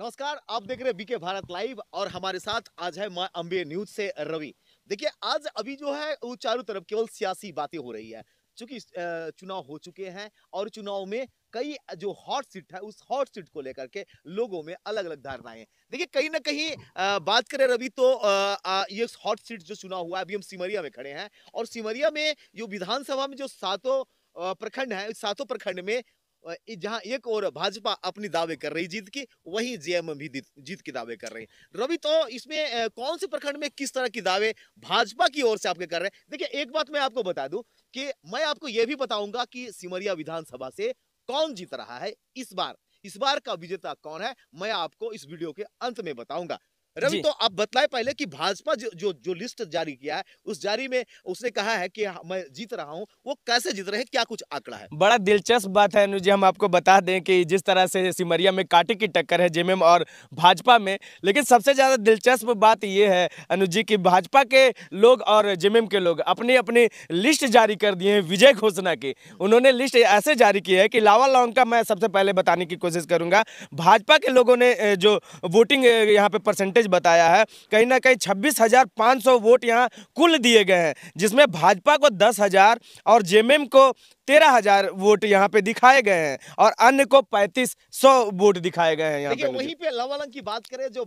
नमस्कार आप देख रहे हैं बीके भारत लाइव और हमारे साथ आज है माँ अम्बे न्यूज से रवि देखिए आज अभी जो है वो चारों तरफ केवल सियासी बातें हो रही है चूंकि चुनाव हो चुके हैं और चुनाव में कई जो हॉट सीट है उस हॉट सीट को लेकर के लोगों में अलग अलग धारणाएं देखिए कहीं ना कहीं बात करें रवि तो ये हॉट सीट जो चुनाव हुआ अभी हम सिमरिया में खड़े हैं और सिमरिया में जो विधानसभा में जो सातों प्रखंड है सातों प्रखंड में जहां एक और भाजपा अपनी दावे कर रही जीत की वही जेएम भी जीत के दावे कर रही रवि तो इसमें कौन से प्रखंड में किस तरह की दावे भाजपा की ओर से आपके कर रहे हैं देखिए एक बात मैं आपको बता दूं कि मैं आपको यह भी बताऊंगा कि सिमरिया विधानसभा से कौन जीत रहा है इस बार इस बार का विजेता कौन है मैं आपको इस वीडियो के अंत में बताऊंगा रवि तो आप बताए पहले कि भाजपा जो, जो जो लिस्ट जारी किया है उस जारी में उसने कहा है कि हाँ, मैं जीत रहा हूँ वो कैसे जीत रहे हैं क्या कुछ आंकड़ा है बड़ा दिलचस्प बात है अनुजी हम आपको बता दें कि जिस तरह से सिमरिया में कांटे की टक्कर है जेएमएम और भाजपा में लेकिन सबसे ज़्यादा दिलचस्प बात यह है अनुजी की भाजपा के लोग और जेएमएम के लोग अपनी अपनी लिस्ट जारी कर दिए हैं विजय घोषणा की उन्होंने लिस्ट ऐसे जारी की है कि लावा लॉन्ग का मैं सबसे पहले बताने की कोशिश करूंगा भाजपा के लोगों ने जो वोटिंग यहाँ पे परसेंटेज चीज़ बताया है कहीं ना कहीं छब्बीस हज़ार पाँच सौ वोट यहाँ कुल दिए गए हैं जिसमें भाजपा को दस हज़ार और जेएमएम को तेरह हज़ार वोट यहाँ पे दिखाए गए हैं और अन्य को पैंतीस सौ वोट दिखाए गए हैं यहाँ वही पे लवालंग की बात करें जो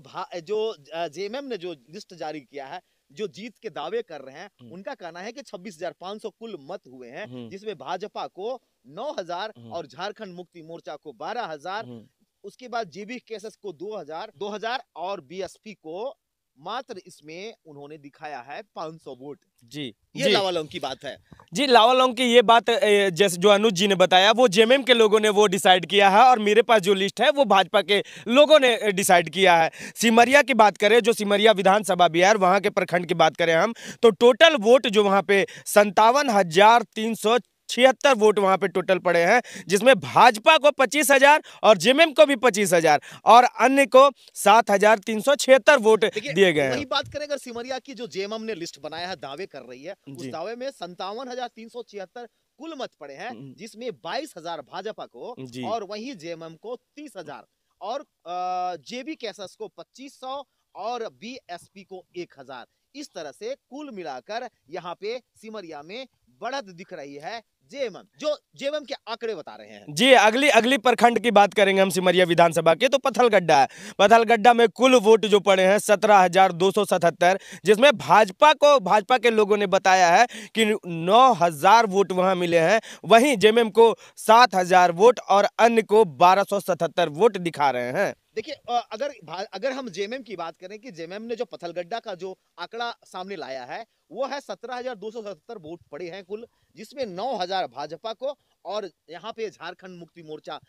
जो जेएमएम ने जो लिस्ट जारी किया है जो जीत के दावे कर रहे हैं हम्म। उनका कहना है कि 26,500 कुल मत हुए हैं हम्म। जिसमें भाजपा को 9,000 हम्म। और झारखंड मुक्ति मोर्चा को 12,000 उसके बाद जीबी केसेस को 2000 2000 और बीएसपी को मात्र इसमें उन्होंने दिखाया है 500 सौ वोट जी ये लावालोंग की बात है जी लावालोंग की ये बात जैसे जो अनुज जी ने बताया वो जेएमएम के लोगों ने वो डिसाइड किया है और मेरे पास जो लिस्ट है वो भाजपा के लोगों ने डिसाइड किया है सिमरिया की बात करें जो सिमरिया विधानसभा बिहार वहाँ के प्रखंड की बात करें हम तो टोटल वोट जो वहाँ पे संतावन छिहत्तर वोट वहां पे टोटल पड़े हैं जिसमें भाजपा को पच्चीस हजार और जेएमएम को भी पच्चीस हजार और अन्य को सात हजार तीन सौ छिहत्तर वोट दिए गए वही बात करें अगर सिमरिया की जो जेएमएम ने लिस्ट बनाया है दावे कर रही है उस दावे में संतावन हजार तीन सौ छिहत्तर कुल मत पड़े हैं हम्म। जिसमें बाईस भाजपा को और वही जेएमएम को तीस और जेबी कैसस को पच्चीस और बीएसपी को एक हजार इस तरह से कुल मिलाकर यहाँ पे सिमरिया में बढ़त दिख रही है जेएमएम जो जेएमएम के आंकड़े बता रहे हैं जी अगली अगली प्रखंड की बात करेंगे हम सिमरिया विधानसभा के तो पथलगड्ढा है पथलगड्ढा में कुल वोट जो पड़े हैं सत्रह हजार दो सौ सतहत्तर जिसमें भाजपा को भाजपा के लोगों ने बताया है कि नौ हजार वोट वहां मिले हैं वहीं जेएमएम को सात हजार वोट और अन्य को बारह सौ सतहत्तर वोट दिखा रहे हैं देखिए अगर अगर हम जेएमएम की बात करें कि जेएमएम ने जो पथलगड्डा का जो आंकड़ा सामने लाया है वो है सत्रह हजार दो सौ सत्तर वोट पड़े हैं कुल जिसमें नौ हजार भाजपा को और यहाँ पे झारखंड मुक्ति मोर्चा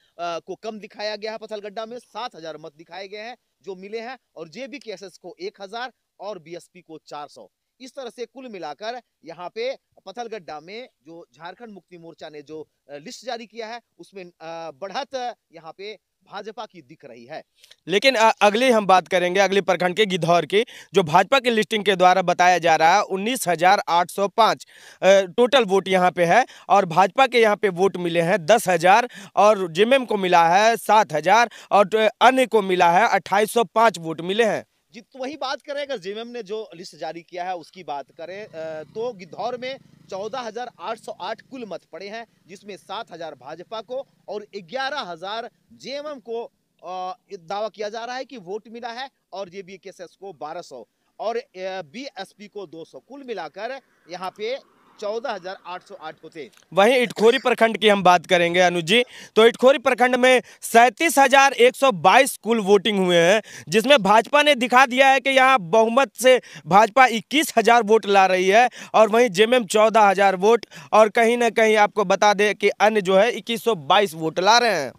को कम दिखाया गया है पथलगड्डा में सात हजार मत दिखाए गए हैं जो मिले हैं और जेबी केसेस को एक हजार और बी को चार इस तरह से कुल मिलाकर यहाँ पे पथलगड्डा में जो झारखंड मुक्ति मोर्चा ने जो लिस्ट जारी किया है उसमें बढ़त यहाँ पे भाजपा की दिख रही है लेकिन अगले हम बात करेंगे अगले प्रखंड के गिद्धौर के जो भाजपा के लिस्टिंग के द्वारा बताया जा रहा है उन्नीस हजार आठ सौ पाँच टोटल वोट यहाँ पे है और भाजपा के यहाँ पे वोट मिले हैं दस हजार और जेएमएम को मिला है सात हजार और अन्य को मिला है अट्ठाईस सौ पाँच वोट मिले हैं जित तो वही बात करें अगर जेएमएम ने जो लिस्ट जारी किया है उसकी बात करें तो गिद्धौर में 14,808 कुल मत पड़े हैं जिसमें 7,000 भाजपा को और 11,000 हजार जेएमएम को दावा किया जा रहा है कि वोट मिला है और जे बी को 1200 और बीएसपी को 200 कुल मिलाकर यहां पे 14,808 होते थे वहीं इटखोरी प्रखंड की हम बात करेंगे अनुजी तो इटखोरी प्रखंड में सैंतीस कुल वोटिंग हुए हैं जिसमें भाजपा ने दिखा दिया है कि यहाँ बहुमत से भाजपा इक्कीस हजार वोट ला रही है और वहीं जेएमएम चौदह हजार वोट और कहीं ना कहीं आपको बता दें कि अन्य जो है इक्कीस वोट ला रहे हैं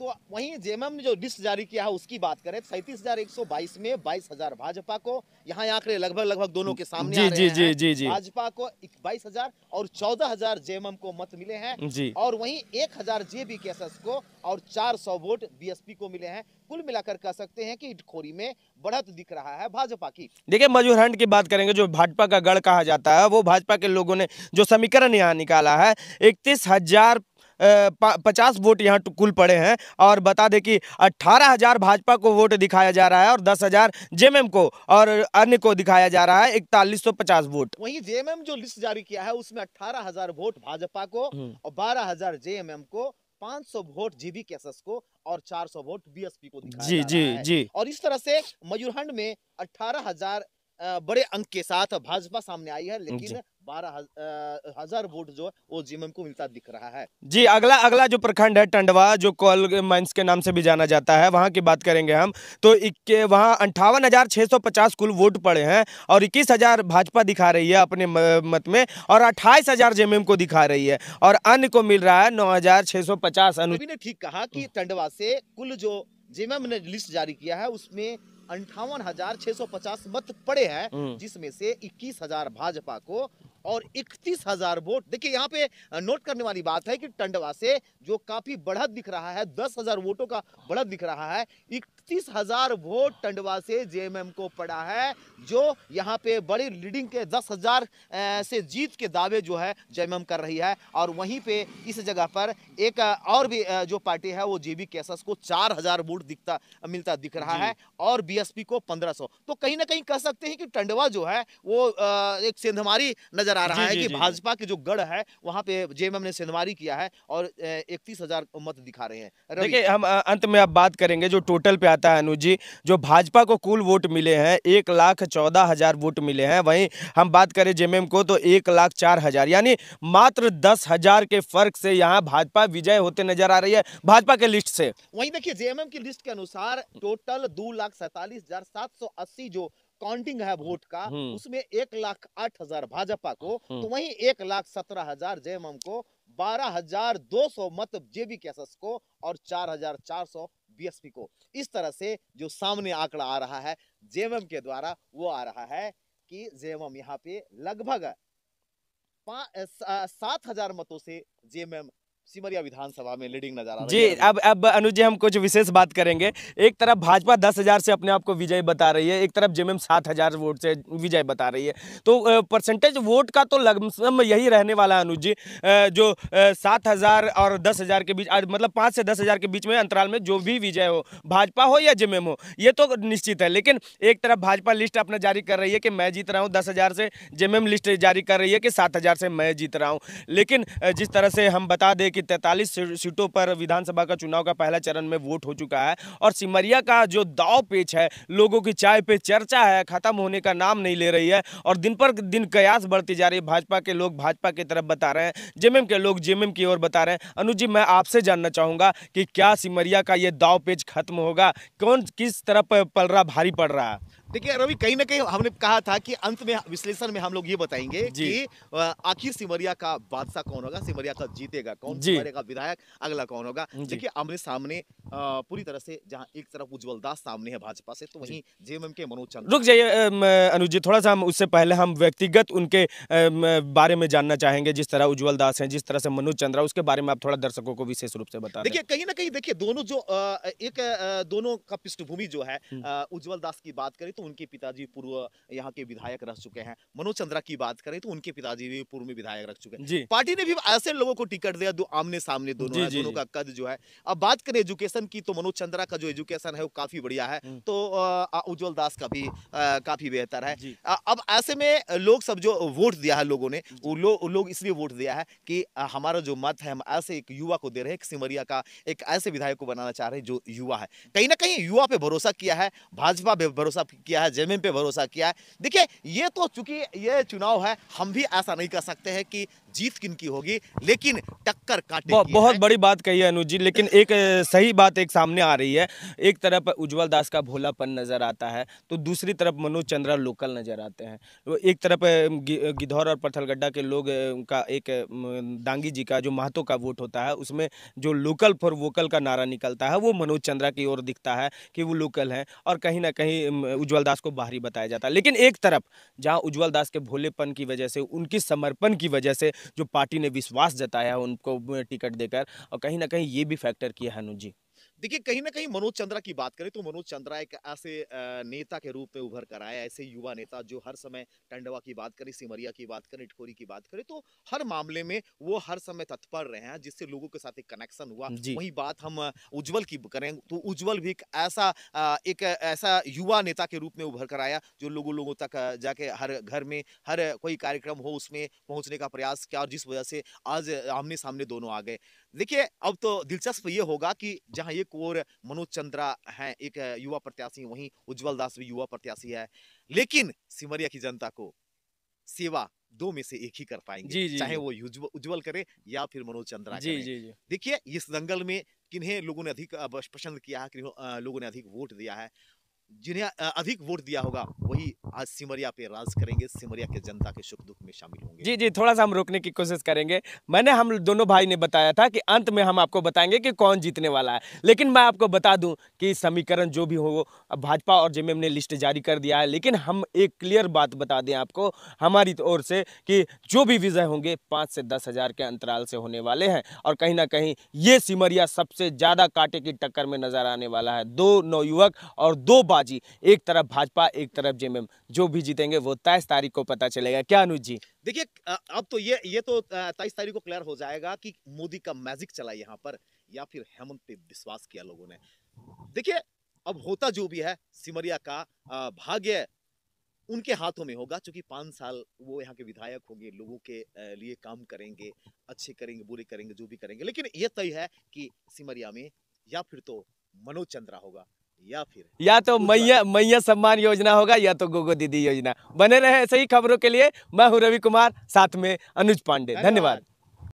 तो वहीं जेएमएम ने जो लिस्ट जारी किया है उसकी बात करें सैंतीस हजार एक सौ बाईस में बाईस हजार भाजपा को यहाँ आंकड़े लगभग लगभग दोनों के सामने जी, आ रहे जी, हैं। जी, जी, भाजपा को बाईस हजार और चौदह हजार जेएमएम को मत मिले हैं जी और वहीं एक हजार जेबी केसेस को और चार सौ वोट बीएसपी को मिले हैं कुल मिलाकर कह सकते हैं कि इटखोरी में बढ़त दिख रहा है भाजपा की देखिये मजूरहंड की बात करेंगे जो भाजपा का गढ़ कहा जाता है वो भाजपा के लोगों ने जो समीकरण यहाँ निकाला है इकतीस हजार पचास वोट यहाँ कुल पड़े हैं और बता दें कि अट्ठारह हज़ार भाजपा को वोट दिखाया जा रहा है और दस हज़ार जेएमएम को और अन्य को दिखाया जा रहा है इकतालीस सौ पचास वोट वहीं जेएमएम जो लिस्ट जारी किया है उसमें अट्ठारह हजार वोट भाजपा को हम्म। और बारह हजार जेएमएम को 500 वोट जीबी के को और 400 वोट बीएसपी को दिखाया जी जी जी और इस तरह से मयूरहंड में अठारह हजार बड़े अंक के साथ भाजपा सामने आई है लेकिन बारह हजार वोट जो वो जीएमएम को मिलता दिख रहा है जी अगला अगला जो प्रखंड है टंडवा जो कॉल माइंस के नाम से भी जाना जाता है वहाँ की बात करेंगे हम तो इक्के वहाँ अंठावन हजार छह सौ पचास कुल वोट पड़े हैं और इक्कीस हजार भाजपा दिखा रही है अपने मत में और अट्ठाईस हजार जेएमएम को दिखा रही है और अन्य को मिल रहा है नौ हजार सौ पचास अनु ने ठीक कहा की टंडवा से कुल जो जेएमएम ने लिस्ट जारी किया है उसमें अंठावन हजार छह सौ पचास मत पड़े हैं हम्म। जिसमें से इक्कीस हजार भाजपा को और इकतीस हजार वोट देखिए यहाँ पे नोट करने वाली बात है कि टंडवा से जो काफी बढ़त दिख रहा है दस हजार वोटों का बढ़त दिख रहा है इकतीस हजार वोट टंडवा से जेएमएम को पड़ा है जो यहाँ पे बड़ी लीडिंग के दस हजार से जीत के दावे जो है जेएमएम कर रही है और वहीं पे इस जगह पर एक और भी जो पार्टी है वो जेबी केसस को चार हजार वोट दिखता मिलता दिख रहा है और बीएसपी को पंद्रह सौ तो कहीं ना कहीं कह सकते हैं कि टंडवा जो है वो एक सेंधमारी नजर आ रहा है कि भाजपा के जो गढ़ है वहाँ पे जेएमएम ने सेंधमारी किया है और इकतीस मत दिखा रहे हैं देखिए हम अंत में आप बात करेंगे जो टोटल पे रहता है अनुजी जो भाजपा को कुल वोट मिले हैं एक लाख चौदह हज़ार वोट मिले हैं वहीं हम बात करें जेएमएम को तो एक लाख चार हज़ार यानी मात्र दस हज़ार के फ़र्क से यहाँ भाजपा विजय होते नजर आ रही है भाजपा के लिस्ट से वही देखिए जेएमएम की लिस्ट के अनुसार टोटल दो लाख सैतालीस हजार सात सौ अस्सी जो काउंटिंग है वोट का हम्म। उसमें एक लाख आठ हजार भाजपा को हम्म। तो वहीं एक लाख सत्रह हजार जेएमएम को बारह हजार दो सौ मत जेबी कैसस को और चार हजार चार सौ बीएसपी को इस तरह से जो सामने आंकड़ा आ रहा है जेएमएम के द्वारा वो आ रहा है कि जेएमएम यहाँ पे लगभग सात हजार मतों से जेएमएम सिमरिया विधानसभा में लीडिंग नजर आ रहा है जी अब अब अनुज जी हम कुछ विशेष बात करेंगे एक तरफ भाजपा दस हजार से अपने आप को विजय बता रही है एक तरफ जेएमएम सात हजार वोट से विजय बता रही है तो परसेंटेज वोट का तो लगभग यही रहने वाला है अनुज जी जो सात हजार और दस हजार के बीच मतलब पाँच से दस हजार के बीच में अंतराल में जो भी विजय हो भाजपा हो या जेएमएम हो ये तो निश्चित है लेकिन एक तरफ भाजपा लिस्ट अपना जारी कर रही है कि मैं जीत रहा हूँ दस हजार से जेएमएम लिस्ट जारी कर रही है कि सात हजार से मैं जीत रहा हूँ लेकिन जिस तरह से हम बता दें कि कि 43 सीटों पर विधानसभा का चुनाव का पहला चरण में वोट हो चुका है और सिमरिया का जो दाव पेच है लोगों की चाय पे चर्चा है खत्म होने का नाम नहीं ले रही है और दिन पर दिन कयास बढ़ती जा रही है भाजपा के लोग भाजपा की तरफ बता रहे हैं जेएमएम के लोग जेएमएम की ओर बता रहे हैं अनुज जी मैं आपसे जानना चाहूँगा कि क्या सिमरिया का ये दाव पेच खत्म होगा कौन किस तरफ पलरा भारी पड़ रहा है देखिए रवि कहीं ना कहीं हमने कहा था कि अंत में विश्लेषण में हम लोग ये बताएंगे कि आखिर सिमरिया का बादशाह कौन होगा सिमरिया का जीतेगा कौन सिमरिया का विधायक अगला कौन होगा देखिए आमने सामने पूरी तरह से जहाँ एक तरफ उज्जवल दास सामने है भाजपा से तो वहीं जेएमएम के मनोज चंद रुक जाइए अनुज जी थोड़ा सा हम उससे पहले हम व्यक्तिगत उनके बारे में जानना चाहेंगे जिस तरह उज्जवल दास है जिस तरह से मनोज चंद्रा उसके बारे में आप थोड़ा दर्शकों को विशेष रूप से बता देखिए कहीं ना कहीं देखिये दोनों जो एक दोनों का पृष्ठभूमि जो है हम्म। उज्जवल दास की बात करें तो उनके पिताजी पूर्व यहाँ के विधायक रह चुके हैं मनोज चंद्रा की बात करें तो उनके पिताजी भी पूर्व में विधायक रह चुके हैं पार्टी ने भी ऐसे लोगों को टिकट दिया दो आमने सामने दोनों जी, जी, दोनों का कद जो है अब बात करें एजुकेशन की तो मनोज चंद्रा का जो एजुकेशन है वो काफी बढ़िया है हम्म। तो उज्जवल दास का भी काफी बेहतर है अब ऐसे में लोग सब जो वोट दिया है लोगों ने लोग इसलिए वोट दिया है कि हमारा जो मत है हम ऐसे एक युवा को दे रहे हैं सिमरिया का एक ऐसे विधायक को बनाना चाह रहे हैं जो युवा है कहीं ना कहीं युवा पे भरोसा किया है भाजपा पे भरोसा किया है जेएमएम पे भरोसा किया है देखिए ये तो चूंकि ये चुनाव है हम भी ऐसा नहीं कर सकते हैं कि जीत किन की होगी लेकिन टक्कर काटे बहु, बहुत बड़ी बात कही है अनुज जी लेकिन एक सही बात एक सामने आ रही है एक तरफ उज्जवल दास का भोलापन नज़र आता है तो दूसरी तरफ मनोज चंद्रा लोकल नज़र आते हैं एक तरफ गिधौर और पथलगड्डा के लोग का एक दांगी जी का जो महतो का वोट होता है उसमें जो लोकल फॉर वोकल का नारा निकलता है वो मनोज चंद्रा की ओर दिखता है कि वो लोकल है और कहीं ना कहीं उज्ज्वल उज्जवल दास को बाहरी बताया जाता है लेकिन एक तरफ जहां उज्जवल दास के भोलेपन की वजह से उनकी समर्पण की वजह से जो पार्टी ने विश्वास जताया उनको टिकट देकर और कहीं ना कहीं ये भी फैक्टर किया है अनुज जी देखिए कहीं ना कहीं मनोज चंद्रा की बात करें तो मनोज चंद्रा एक ऐसे नेता के रूप में उभर कर आया ऐसे युवा नेता जो हर समय टंडवा की बात करें सिमरिया की बात करें इटखोरी की बात करें तो हर मामले में वो हर समय तत्पर रहे हैं जिससे लोगों के साथ एक कनेक्शन हुआ वही बात हम उज्जवल की करें तो उज्जवल भी एक ऐसा एक ऐसा युवा नेता के रूप में उभर कर आया जो लोगों लोगों तक जाके हर घर में हर कोई कार्यक्रम हो उसमें पहुंचने का प्रयास किया और जिस वजह से आज आमने सामने दोनों आ गए देखिए अब तो दिलचस्प ये होगा कि जहां एक और मनोज चंद्रा हैं एक युवा प्रत्याशी वहीं उज्जवल दास भी युवा प्रत्याशी है लेकिन सिमरिया की जनता को सेवा दो में से एक ही कर पाएंगे जी, जी, चाहे वो उज्जवल करे या फिर मनोज चंद्रा जी, जी, जी। देखिए इस दंगल में किन्हें लोगों ने अधिक पसंद किया है किन्हें लोगों ने अधिक वोट दिया है जिन्हें अधिक वोट दिया होगा वही आज सिमरिया पे राज करेंगे सिमरिया के जनता के सुख दुख में शामिल होंगे जी जी थोड़ा सा हम रोकने की कोशिश करेंगे मैंने हम दोनों भाई ने बताया था कि अंत में हम आपको बताएंगे कि कौन जीतने वाला है लेकिन मैं आपको बता दूं कि समीकरण जो भी हो भाजपा और जेएमएम ने लिस्ट जारी कर दिया है लेकिन हम एक क्लियर बात बता दें आपको हमारी ओर से कि जो भी विजय होंगे पाँच से दस हज़ार के अंतराल से होने वाले हैं और कहीं ना कहीं ये सिमरिया सबसे ज़्यादा कांटे की टक्कर में नज़र आने वाला है दो नौयुवक और दो बाजी एक तरफ भाजपा एक तरफ जेएमएम जो भी जीतेंगे वो तेईस तारीख को पता चलेगा क्या अनुज जी देखिए अब तो ये ये तो तेईस तारीख को क्लियर हो जाएगा कि मोदी का मैजिक चला यहाँ पर या फिर हेमंत पे विश्वास किया लोगों ने देखिए अब होता जो भी है सिमरिया का भाग्य उनके हाथों में होगा क्योंकि पांच साल वो यहाँ के विधायक होंगे लोगों के लिए काम करेंगे अच्छे करेंगे बुरे करेंगे जो भी करेंगे लेकिन ये तय है कि सिमरिया में या फिर तो मनोज चंद्रा होगा या फिर या तो मैया मैया सम्मान योजना होगा या तो गोगो दीदी योजना बने रहे ऐसे ही खबरों के लिए मैं हूँ रवि कुमार साथ में अनुज पांडे धन्यवाद